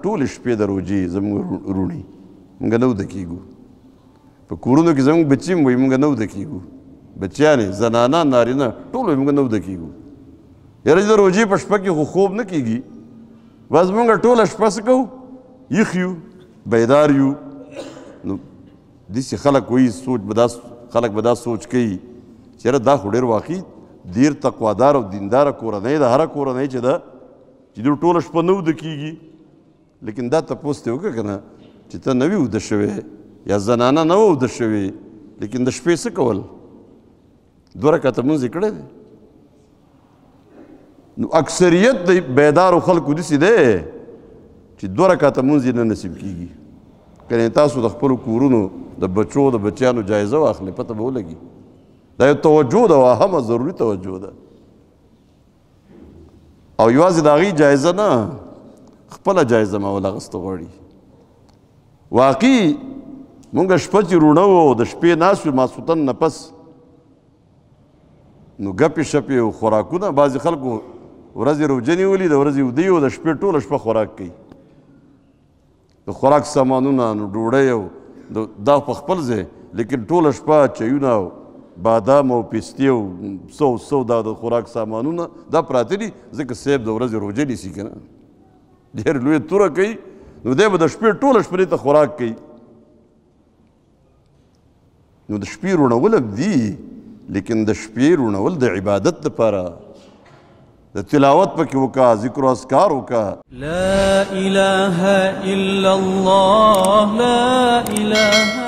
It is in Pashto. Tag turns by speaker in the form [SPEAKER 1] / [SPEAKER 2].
[SPEAKER 1] ټول شپې د روجې زموږ رونی موږ نه وده کیږو په کورونو کې زموږ بچي وي موږ نه وده کیږو بچیانې زنانه نارینه ټول موږ نه وده کیږو یاره د روجې په شپه کې خو خوب نه کیږي بس موږ ټوله شپه څه کوو یخ یو بیدار یو نو داسې خلک وایي سوچ به دا خلک به دا سوچ کوي چې یاره دا خو ډېر واقعي ډېر تقوادار او دینداره کورنۍ ده هره کورنۍ چې ده چې دوی ټوله شپه نه وده کیږي لیکن دا تپوس ته وکړه کنه چې ته نوی وده شوې یا زنانه نه وده شوې لیکن د شپې څه کول دوه رکعته مونځ کړی دی نو اکثریت د بیدارو خلکو داسې دی چې دوه رکعته مونځ نه نصیب کیږي کله تاسو د خپلو کورونو د بچو د بچیانو جایزه واخلې پته به ولګي دا یو توجه ده واهمه ضروري توجه ده او یوازې د هغې جایزه نه خپل جایزه مولا غست غوړي واقعي مونږ شپه چې رونه وو د شپې ناسو ماسوتن نه پس نو ګپې شپې او خوراکونه بعضې خلکو ورځې روجنې ولي د ورځې ودی او د شپې ټوله شپه خوراک کوي د خوراک سامانونه نو ډوډۍ او دا په خپل ځای لیکن ټوله شپه چایونه بادام او پستې او سو سو دا د خوراک سامانونه دا پراته دي ځکه سیب د ورځې روجه نیسي که نه ډېر لوی توره کوي نو دی به د شپې ټوله شپنې ته خوراک کوي نو د شپې روڼول دي لیکن د شپې روڼول د عبادت لپاره د تلاوت پکې وکا ذکر او اذکار وکا
[SPEAKER 2] لا اله الا الله لا اله